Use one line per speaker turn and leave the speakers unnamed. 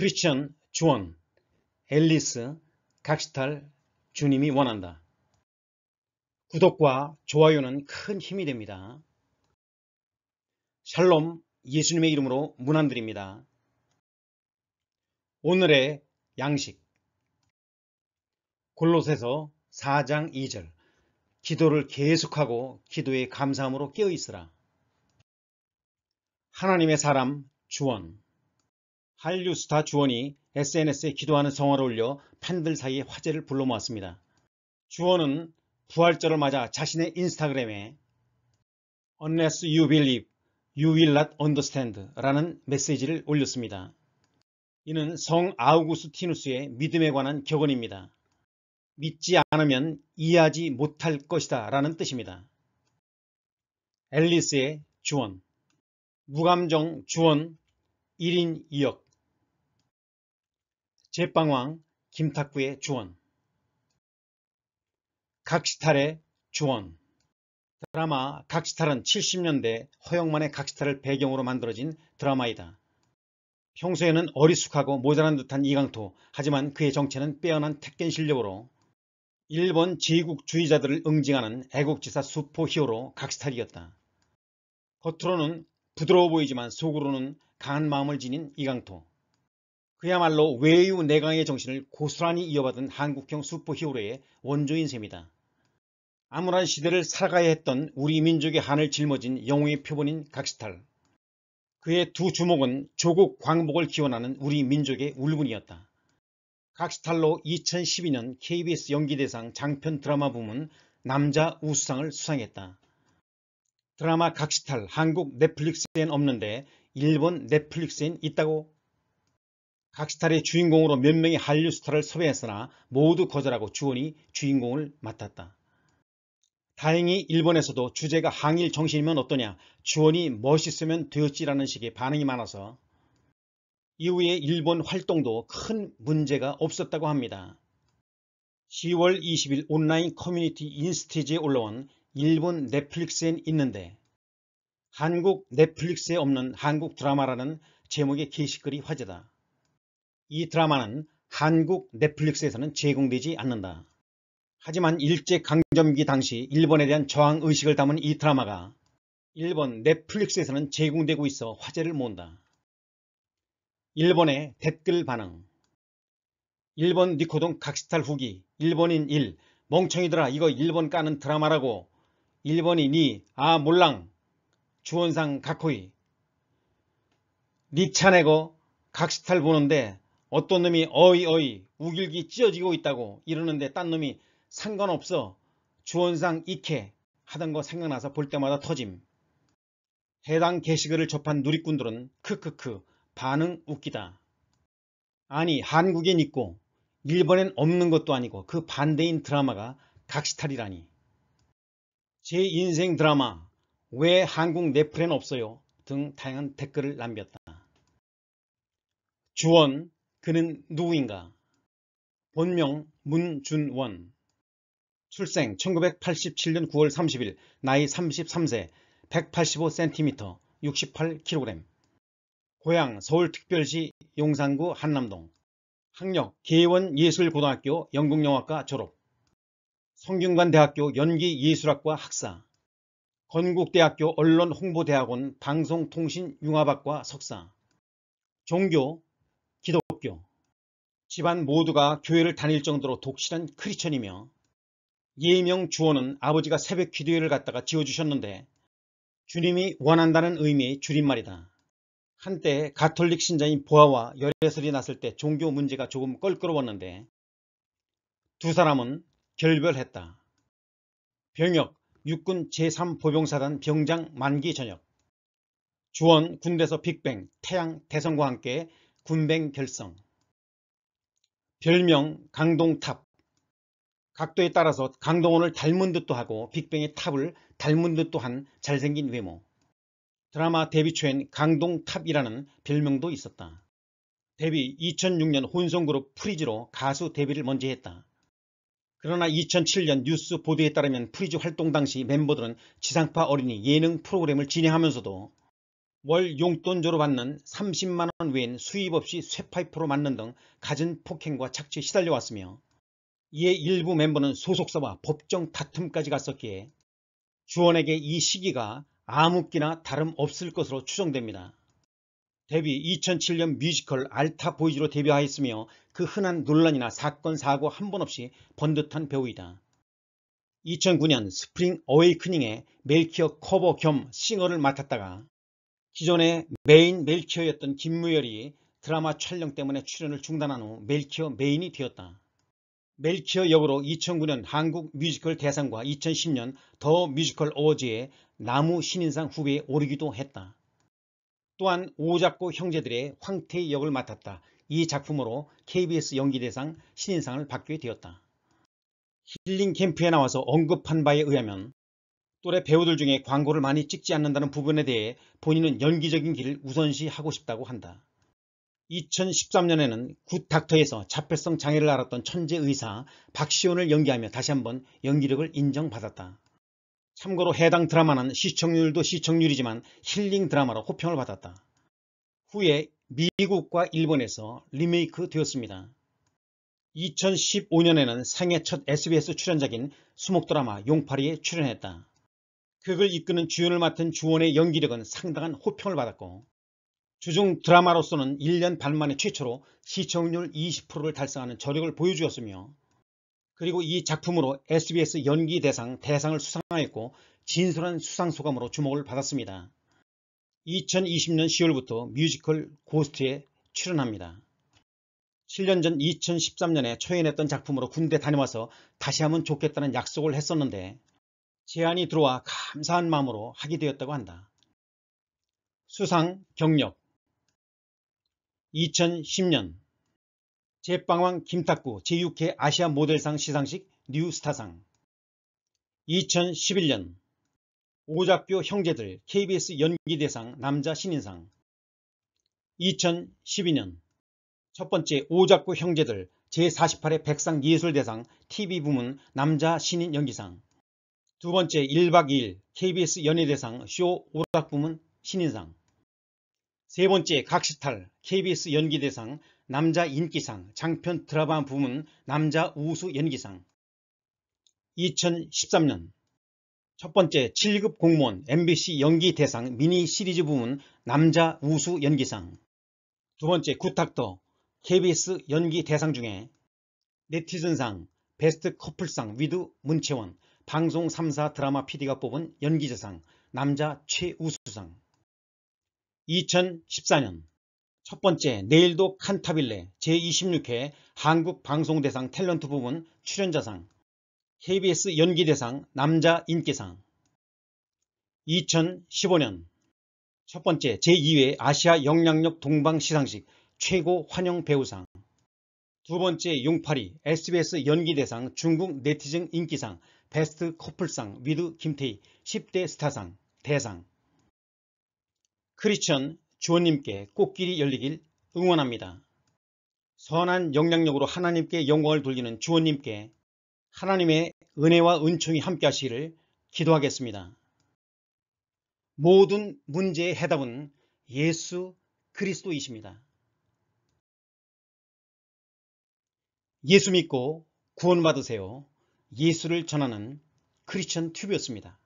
크리스천, 주원, 앨리스, 각시탈, 주님이 원한다. 구독과 좋아요는 큰 힘이 됩니다. 샬롬 예수님의 이름으로 문안드립니다. 오늘의 양식 골로새서 4장 2절 기도를 계속하고 기도에 감사함으로 깨어있으라. 하나님의 사람 주원 한류 스타 주원이 SNS에 기도하는 성화를 올려 팬들 사이에 화제를 불러모았습니다. 주원은 부활절을 맞아 자신의 인스타그램에 Unless you believe, you will not understand 라는 메시지를 올렸습니다. 이는 성 아우구스티누스의 믿음에 관한 격언입니다. 믿지 않으면 이해하지 못할 것이다 라는 뜻입니다. 앨리스의 주원 무감정 주원 1인 2역 제빵왕 김탁구의 주원 각시탈의 주원 드라마 각시탈은 70년대 허영만의 각시탈을 배경으로 만들어진 드라마이다. 평소에는 어리숙하고 모자란 듯한 이강토 하지만 그의 정체는 빼어난 택견 실력으로 일본 제국주의자들을 응징하는 애국지사 수포 히어로 각시탈이었다. 겉으로는 부드러워 보이지만 속으로는 강한 마음을 지닌 이강토 그야말로 외유 내강의 정신을 고스란히 이어받은 한국형 수포 히어로의 원조인 셈이다. 암울한 시대를 살아가야 했던 우리 민족의 한을 짊어진 영웅의 표본인 각시탈. 그의 두 주목은 조국 광복을 기원하는 우리 민족의 울분이었다. 각시탈로 2012년 KBS 연기대상 장편 드라마 부문 남자 우수상을 수상했다. 드라마 각시탈 한국 넷플릭스엔 없는데 일본 넷플릭스엔 있다고 각 스타의 주인공으로 몇 명의 한류 스타를 섭외했으나 모두 거절하고 주원이 주인공을 맡았다. 다행히 일본에서도 주제가 항일 정신이면 어떠냐 주원이 멋있으면 되었지라는 식의 반응이 많아서 이후에 일본 활동도 큰 문제가 없었다고 합니다. 10월 20일 온라인 커뮤니티 인스티지에 올라온 일본 넷플릭스엔 있는데 한국 넷플릭스에 없는 한국 드라마라는 제목의 게시글이 화제다. 이 드라마는 한국 넷플릭스에서는 제공되지 않는다. 하지만 일제강점기 당시 일본에 대한 저항의식을 담은 이 드라마가 일본 넷플릭스에서는 제공되고 있어 화제를 모은다. 일본의 댓글 반응 일본 니코동 각시탈 후기 일본인 1 멍청이들아 이거 일본 까는 드라마라고 일본인 2아 몰랑 주원상 가코이 니차 네고 각시탈 보는데 어떤 놈이 어이 어이 우길기 찢어지고 있다고 이러는데 딴 놈이 상관없어 주원상 익해 하던 거 생각나서 볼 때마다 터짐. 해당 게시글을 접한 누리꾼들은 크크크 반응 웃기다. 아니 한국엔 있고 일본엔 없는 것도 아니고 그 반대인 드라마가 각시탈이라니. 제 인생 드라마 왜 한국 넷플엔 없어요 등 다양한 댓글을 남겼다. 주원 그는 누구인가? 본명 문준원. 출생 1987년 9월 30일, 나이 33세, 185cm, 68kg. 고향 서울특별시 용산구 한남동. 학력 계원예술고등학교 연극영화과 졸업. 성균관대학교 연기예술학과 학사. 건국대학교 언론홍보대학원 방송통신융합학과 석사. 종교 기독교, 집안 모두가 교회를 다닐 정도로 독실한 크리천이며 예명 주호는 아버지가 새벽 기도회를 갔다가 지어주셨는데 주님이 원한다는 의미의 줄임말이다. 한때 가톨릭 신자인 보아와 열애설이 났을 때 종교 문제가 조금 껄끄러웠는데 두 사람은 결별했다. 병역 육군 제3보병사단 병장 만기 전역 주원 군대서 빅뱅, 태양, 대성과 함께 군뱅 결성 별명 강동탑 각도에 따라서 강동원을 닮은 듯도 하고 빅뱅의 탑을 닮은 듯도 한 잘생긴 외모 드라마 데뷔 초엔 강동탑이라는 별명도 있었다. 데뷔 2006년 혼성그룹 프리즈로 가수 데뷔를 먼저 했다. 그러나 2007년 뉴스 보도에 따르면 프리즈 활동 당시 멤버들은 지상파 어린이 예능 프로그램을 진행하면서도 월 용돈조로 받는 30만원 외인 수입 없이 쇠파이프로 맞는 등 갖은 폭행과 착취에 시달려 왔으며 이에 일부 멤버는 소속사와 법정 다툼까지 갔었기에 주원에게 이 시기가 암흑기나 다름없을 것으로 추정됩니다. 데뷔 2007년 뮤지컬 알타 보이즈로 데뷔하였으며 그 흔한 논란이나 사건 사고 한 번 없이 번듯한 배우이다. 2009년 스프링 어웨이크닝의 멜키어 커버 겸 싱어를 맡았다가 기존의 메인 멜키어였던 김무열이 드라마 촬영 때문에 출연을 중단한 후 멜키어 메인이 되었다. 멜키어 역으로 2009년 한국 뮤지컬 대상과 2010년 더 뮤지컬 어워즈의 나무 신인상 후배에 오르기도 했다. 또한 오작고 형제들의 황태희 역을 맡았다. 이 작품으로 KBS 연기대상 신인상을 받게 되었다. 힐링 캠프에 나와서 언급한 바에 의하면 또래 배우들 중에 광고를 많이 찍지 않는다는 부분에 대해 본인은 연기적인 길을 우선시하고 싶다고 한다. 2013년에는 굿닥터에서 자폐성 장애를 앓았던 천재 의사 박시온을 연기하며 다시 한번 연기력을 인정받았다. 참고로 해당 드라마는 시청률도 시청률이지만 힐링 드라마로 호평을 받았다. 후에 미국과 일본에서 리메이크 되었습니다. 2015년에는 생애 첫 SBS 출연작인 수목 드라마 용파리에 출연했다. 극을 이끄는 주연을 맡은 주원의 연기력은 상당한 호평을 받았고 주중 드라마로서는 1년 반 만에 최초로 시청률 20%를 달성하는 저력을 보여주었으며 그리고 이 작품으로 SBS 연기대상 대상을 수상하였고 진솔한 수상소감으로 주목을 받았습니다. 2020년 10월부터 뮤지컬 고스트에 출연합니다. 7년 전 2013년에 초연했던 작품으로 군대 다녀와서 다시 하면 좋겠다는 약속을 했었는데 제안이 들어와 감사한 마음으로 하게 되었다고 한다. 수상 경력 2010년 제빵왕 김탁구 제6회 아시아 모델상 시상식 뉴스타상 2011년 오작교 형제들 KBS 연기대상 남자 신인상 2012년 첫 번째 오작교 형제들 제48회 백상예술대상 TV부문 남자 신인 연기상 두 번째 1박 2일 KBS 연예대상 쇼 오락부문 신인상 세 번째 각시탈 KBS 연기대상 남자 인기상 장편 드라마 부문 남자 우수 연기상 2013년 첫 번째 7급 공무원 MBC 연기 대상 미니 시리즈 부문 남자 우수 연기상 두 번째 구탁더 KBS 연기 대상 중에 네티즌상 베스트 커플상 위드 문채원 방송 3사 드라마 PD가 뽑은 연기자상 남자 최우수상 2014년 첫 번째 내일도 칸타빌레 제26회 한국방송대상 탤런트 부문 출연자상 KBS 연기대상 남자 인기상 2015년 첫 번째 제2회 아시아 영향력 동방 시상식 최고 환영 배우상 두 번째 용팔이 SBS 연기대상 중국 네티즌 인기상 베스트 커플상 위드 김태희 10대 스타상 대상 크리스천 주원님께 꽃길이 열리길 응원합니다. 선한 영향력으로 하나님께 영광을 돌리는 주원님께 하나님의 은혜와 은총이 함께 하시기를 기도하겠습니다. 모든 문제의 해답은 예수 그리스도이십니다. 예수 믿고 구원 받으세요. 예수를 전하는 크리스천 튜브였습니다.